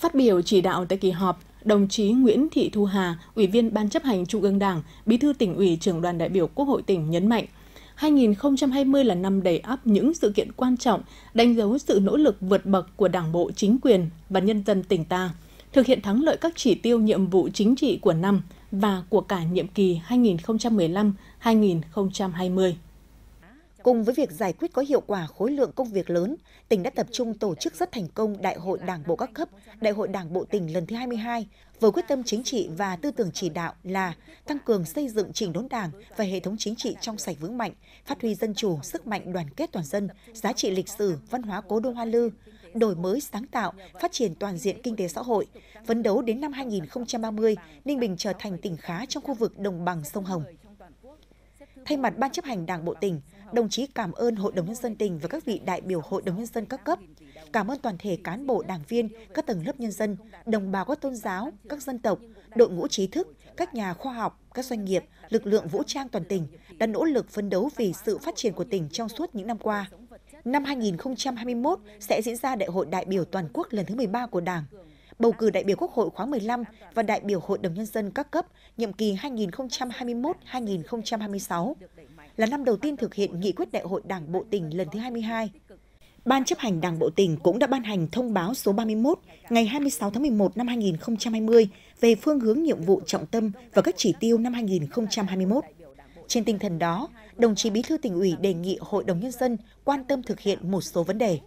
Phát biểu chỉ đạo tại kỳ họp, đồng chí Nguyễn Thị Thu Hà, Ủy viên Ban chấp hành Trung ương Đảng, Bí thư tỉnh ủy trưởng đoàn đại biểu Quốc hội tỉnh nhấn mạnh, 2020 là năm đầy áp những sự kiện quan trọng, đánh dấu sự nỗ lực vượt bậc của Đảng bộ, chính quyền và nhân dân tỉnh ta, thực hiện thắng lợi các chỉ tiêu nhiệm vụ chính trị của năm và của cả nhiệm kỳ 2015-2020. Cùng với việc giải quyết có hiệu quả khối lượng công việc lớn, tỉnh đã tập trung tổ chức rất thành công Đại hội Đảng bộ các cấp, Đại hội Đảng bộ tỉnh lần thứ 22, với quyết tâm chính trị và tư tưởng chỉ đạo là tăng cường xây dựng chỉnh đốn đảng và hệ thống chính trị trong sạch vững mạnh, phát huy dân chủ, sức mạnh đoàn kết toàn dân, giá trị lịch sử, văn hóa cố đô Hoa Lư, đổi mới sáng tạo, phát triển toàn diện kinh tế xã hội. Phấn đấu đến năm 2030, Ninh Bình trở thành tỉnh khá trong khu vực đồng bằng sông Hồng. Thay mặt Ban chấp hành Đảng Bộ tỉnh, Đồng chí cảm ơn Hội đồng Nhân dân tỉnh và các vị đại biểu Hội đồng Nhân dân các cấp. Cảm ơn toàn thể cán bộ, đảng viên, các tầng lớp nhân dân, đồng bào các tôn giáo, các dân tộc, đội ngũ trí thức, các nhà khoa học, các doanh nghiệp, lực lượng vũ trang toàn tỉnh đã nỗ lực phấn đấu vì sự phát triển của tỉnh trong suốt những năm qua. Năm 2021 sẽ diễn ra Đại hội đại biểu toàn quốc lần thứ 13 của Đảng bầu cử đại biểu Quốc hội khóa 15 và đại biểu Hội đồng Nhân dân các cấp nhiệm kỳ 2021-2026 là năm đầu tiên thực hiện nghị quyết đại hội Đảng Bộ tỉnh lần thứ 22. Ban chấp hành Đảng Bộ tỉnh cũng đã ban hành thông báo số 31 ngày 26 tháng 11 năm 2020 về phương hướng nhiệm vụ trọng tâm và các chỉ tiêu năm 2021. Trên tinh thần đó, đồng chí Bí thư tỉnh ủy đề nghị Hội đồng Nhân dân quan tâm thực hiện một số vấn đề.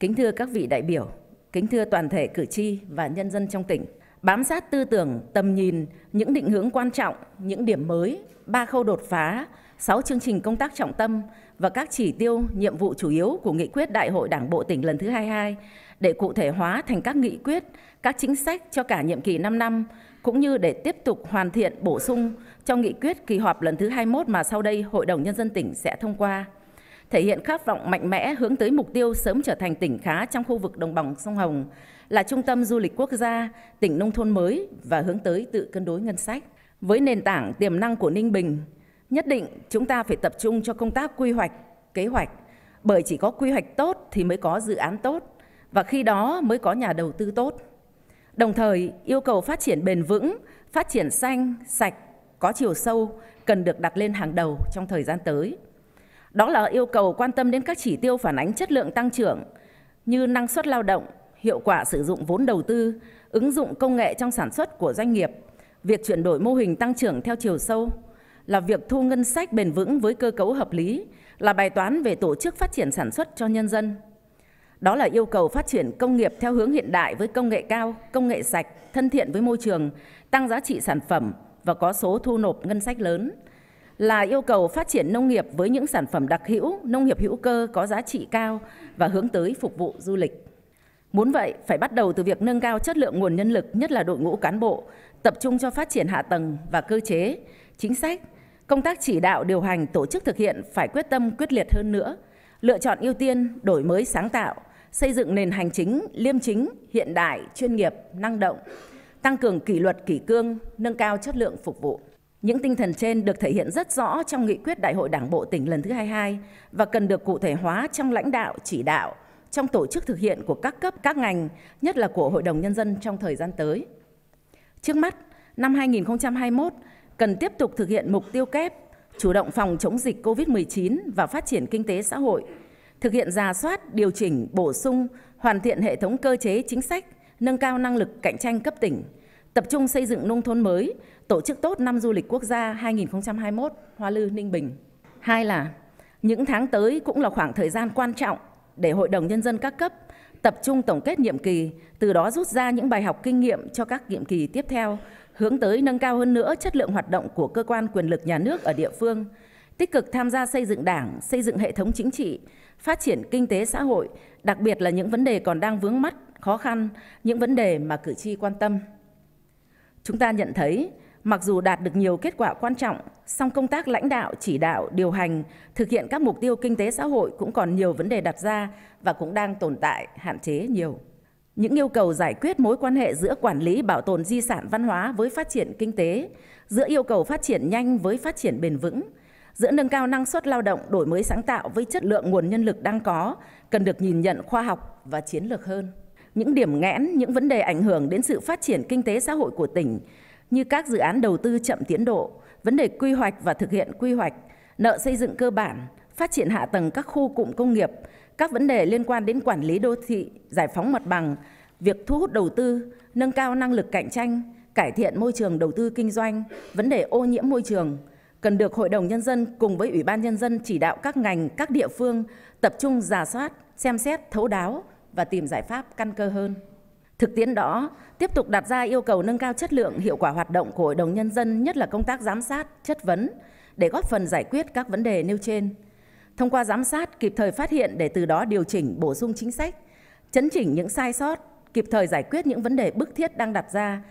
Kính thưa các vị đại biểu, kính thưa toàn thể cử tri và nhân dân trong tỉnh, bám sát tư tưởng, tầm nhìn, những định hướng quan trọng, những điểm mới, ba khâu đột phá, sáu chương trình công tác trọng tâm và các chỉ tiêu, nhiệm vụ chủ yếu của nghị quyết Đại hội Đảng bộ tỉnh lần thứ 22 để cụ thể hóa thành các nghị quyết, các chính sách cho cả nhiệm kỳ 5 năm cũng như để tiếp tục hoàn thiện bổ sung cho nghị quyết kỳ họp lần thứ 21 mà sau đây Hội đồng nhân dân tỉnh sẽ thông qua thể hiện khát vọng mạnh mẽ hướng tới mục tiêu sớm trở thành tỉnh khá trong khu vực đồng bằng sông Hồng, là trung tâm du lịch quốc gia, tỉnh nông thôn mới và hướng tới tự cân đối ngân sách. Với nền tảng tiềm năng của Ninh Bình, nhất định chúng ta phải tập trung cho công tác quy hoạch, kế hoạch, bởi chỉ có quy hoạch tốt thì mới có dự án tốt và khi đó mới có nhà đầu tư tốt. Đồng thời, yêu cầu phát triển bền vững, phát triển xanh, sạch, có chiều sâu cần được đặt lên hàng đầu trong thời gian tới. Đó là yêu cầu quan tâm đến các chỉ tiêu phản ánh chất lượng tăng trưởng như năng suất lao động, hiệu quả sử dụng vốn đầu tư, ứng dụng công nghệ trong sản xuất của doanh nghiệp, việc chuyển đổi mô hình tăng trưởng theo chiều sâu là việc thu ngân sách bền vững với cơ cấu hợp lý, là bài toán về tổ chức phát triển sản xuất cho nhân dân. Đó là yêu cầu phát triển công nghiệp theo hướng hiện đại với công nghệ cao, công nghệ sạch, thân thiện với môi trường, tăng giá trị sản phẩm và có số thu nộp ngân sách lớn. Là yêu cầu phát triển nông nghiệp với những sản phẩm đặc hữu, nông nghiệp hữu cơ có giá trị cao và hướng tới phục vụ du lịch. Muốn vậy, phải bắt đầu từ việc nâng cao chất lượng nguồn nhân lực, nhất là đội ngũ cán bộ, tập trung cho phát triển hạ tầng và cơ chế, chính sách, công tác chỉ đạo, điều hành, tổ chức thực hiện phải quyết tâm quyết liệt hơn nữa, lựa chọn ưu tiên, đổi mới sáng tạo, xây dựng nền hành chính liêm chính, hiện đại, chuyên nghiệp, năng động, tăng cường kỷ luật kỷ cương, nâng cao chất lượng phục vụ. Những tinh thần trên được thể hiện rất rõ trong nghị quyết Đại hội Đảng bộ tỉnh lần thứ 22 và cần được cụ thể hóa trong lãnh đạo chỉ đạo trong tổ chức thực hiện của các cấp các ngành, nhất là của Hội đồng Nhân dân trong thời gian tới. Trước mắt, năm 2021 cần tiếp tục thực hiện mục tiêu kép chủ động phòng chống dịch COVID-19 và phát triển kinh tế xã hội, thực hiện giả soát, điều chỉnh, bổ sung, hoàn thiện hệ thống cơ chế chính sách, nâng cao năng lực cạnh tranh cấp tỉnh, tập trung xây dựng nông thôn mới, tổ chức tốt năm du lịch quốc gia 2021 Hoa Lư Ninh Bình. Hai là những tháng tới cũng là khoảng thời gian quan trọng để Hội đồng Nhân dân các cấp tập trung tổng kết nhiệm kỳ, từ đó rút ra những bài học kinh nghiệm cho các nhiệm kỳ tiếp theo, hướng tới nâng cao hơn nữa chất lượng hoạt động của cơ quan quyền lực nhà nước ở địa phương, tích cực tham gia xây dựng đảng, xây dựng hệ thống chính trị, phát triển kinh tế xã hội, đặc biệt là những vấn đề còn đang vướng mắt, khó khăn, những vấn đề mà cử tri quan tâm. Chúng ta nhận thấy Mặc dù đạt được nhiều kết quả quan trọng, song công tác lãnh đạo, chỉ đạo, điều hành, thực hiện các mục tiêu kinh tế xã hội cũng còn nhiều vấn đề đặt ra và cũng đang tồn tại hạn chế nhiều. Những yêu cầu giải quyết mối quan hệ giữa quản lý bảo tồn di sản văn hóa với phát triển kinh tế, giữa yêu cầu phát triển nhanh với phát triển bền vững, giữa nâng cao năng suất lao động, đổi mới sáng tạo với chất lượng nguồn nhân lực đang có cần được nhìn nhận khoa học và chiến lược hơn. Những điểm nghẽn, những vấn đề ảnh hưởng đến sự phát triển kinh tế xã hội của tỉnh như các dự án đầu tư chậm tiến độ, vấn đề quy hoạch và thực hiện quy hoạch, nợ xây dựng cơ bản, phát triển hạ tầng các khu cụm công nghiệp, các vấn đề liên quan đến quản lý đô thị, giải phóng mặt bằng, việc thu hút đầu tư, nâng cao năng lực cạnh tranh, cải thiện môi trường đầu tư kinh doanh, vấn đề ô nhiễm môi trường cần được Hội đồng Nhân dân cùng với Ủy ban Nhân dân chỉ đạo các ngành, các địa phương tập trung giả soát, xem xét thấu đáo và tìm giải pháp căn cơ hơn. Thực tiễn đó tiếp tục đặt ra yêu cầu nâng cao chất lượng, hiệu quả hoạt động của Hội đồng Nhân dân, nhất là công tác giám sát, chất vấn, để góp phần giải quyết các vấn đề nêu trên. Thông qua giám sát, kịp thời phát hiện để từ đó điều chỉnh, bổ sung chính sách, chấn chỉnh những sai sót, kịp thời giải quyết những vấn đề bức thiết đang đặt ra,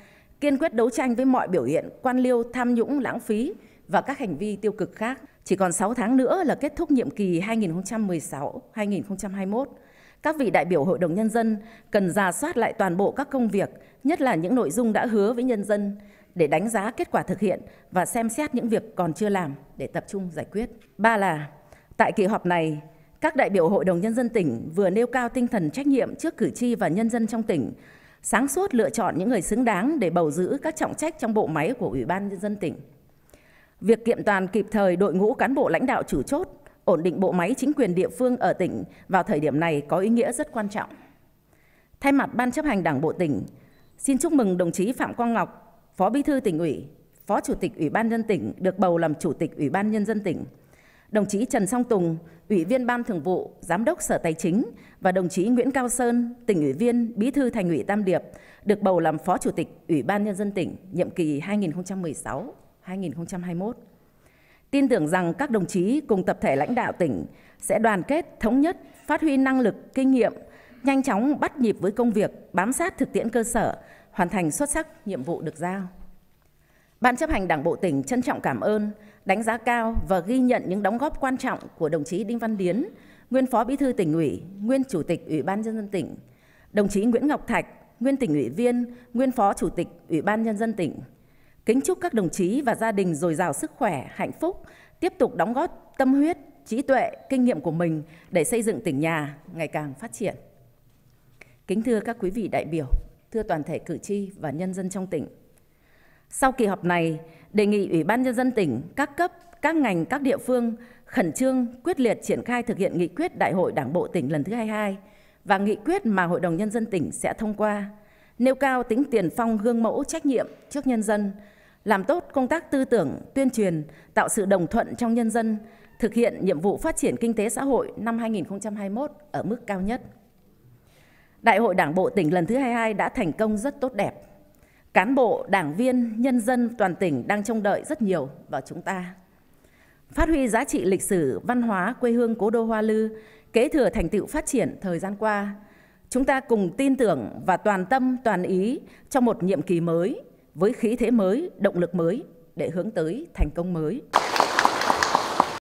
kiên quyết đấu tranh với mọi biểu hiện quan liêu, tham nhũng, lãng phí và các hành vi tiêu cực khác. Chỉ còn 6 tháng nữa là kết thúc nhiệm kỳ 2016-2021 các vị đại biểu Hội đồng Nhân dân cần ra soát lại toàn bộ các công việc, nhất là những nội dung đã hứa với nhân dân để đánh giá kết quả thực hiện và xem xét những việc còn chưa làm để tập trung giải quyết. Ba là, tại kỳ họp này, các đại biểu Hội đồng Nhân dân tỉnh vừa nêu cao tinh thần trách nhiệm trước cử tri và nhân dân trong tỉnh, sáng suốt lựa chọn những người xứng đáng để bầu giữ các trọng trách trong bộ máy của Ủy ban Nhân dân tỉnh. Việc kiện toàn kịp thời đội ngũ cán bộ lãnh đạo chủ chốt, ổn định bộ máy chính quyền địa phương ở tỉnh vào thời điểm này có ý nghĩa rất quan trọng. Thay mặt Ban chấp hành Đảng Bộ tỉnh, xin chúc mừng đồng chí Phạm Quang Ngọc, Phó Bí thư tỉnh ủy, Phó Chủ tịch Ủy ban nhân tỉnh được bầu làm Chủ tịch Ủy ban nhân dân tỉnh. Đồng chí Trần Song Tùng, Ủy viên Ban Thường vụ, Giám đốc Sở Tài chính và đồng chí Nguyễn Cao Sơn, tỉnh ủy viên, Bí thư Thành ủy Tam Điệp được bầu làm Phó Chủ tịch Ủy ban nhân dân tỉnh nhiệm kỳ 2016-2021. Tin tưởng rằng các đồng chí cùng tập thể lãnh đạo tỉnh sẽ đoàn kết, thống nhất, phát huy năng lực, kinh nghiệm, nhanh chóng bắt nhịp với công việc, bám sát thực tiễn cơ sở, hoàn thành xuất sắc nhiệm vụ được giao. Ban chấp hành Đảng Bộ tỉnh trân trọng cảm ơn, đánh giá cao và ghi nhận những đóng góp quan trọng của đồng chí Đinh Văn Điến, nguyên Phó Bí thư tỉnh ủy, nguyên Chủ tịch Ủy ban Nhân dân tỉnh, đồng chí Nguyễn Ngọc Thạch, nguyên tỉnh ủy viên, nguyên Phó Chủ tịch Ủy ban Nhân dân tỉnh, Kính chúc các đồng chí và gia đình dồi dào sức khỏe, hạnh phúc, tiếp tục đóng góp tâm huyết, trí tuệ, kinh nghiệm của mình để xây dựng tỉnh nhà ngày càng phát triển. Kính thưa các quý vị đại biểu, thưa toàn thể cử tri và nhân dân trong tỉnh. Sau kỳ họp này, đề nghị Ủy ban Nhân dân tỉnh, các cấp, các ngành, các địa phương khẩn trương, quyết liệt triển khai thực hiện nghị quyết Đại hội Đảng Bộ tỉnh lần thứ 22 và nghị quyết mà Hội đồng Nhân dân tỉnh sẽ thông qua, nêu cao tính tiền phong gương mẫu trách nhiệm trước nhân dân, làm tốt công tác tư tưởng, tuyên truyền, tạo sự đồng thuận trong nhân dân, thực hiện nhiệm vụ phát triển kinh tế xã hội năm 2021 ở mức cao nhất. Đại hội Đảng bộ tỉnh lần thứ 22 đã thành công rất tốt đẹp. Cán bộ, đảng viên, nhân dân toàn tỉnh đang trông đợi rất nhiều vào chúng ta. Phát huy giá trị lịch sử, văn hóa quê hương cố đô Hoa Lư, kế thừa thành tựu phát triển thời gian qua, chúng ta cùng tin tưởng và toàn tâm toàn ý trong một nhiệm kỳ mới với khí thế mới, động lực mới để hướng tới thành công mới.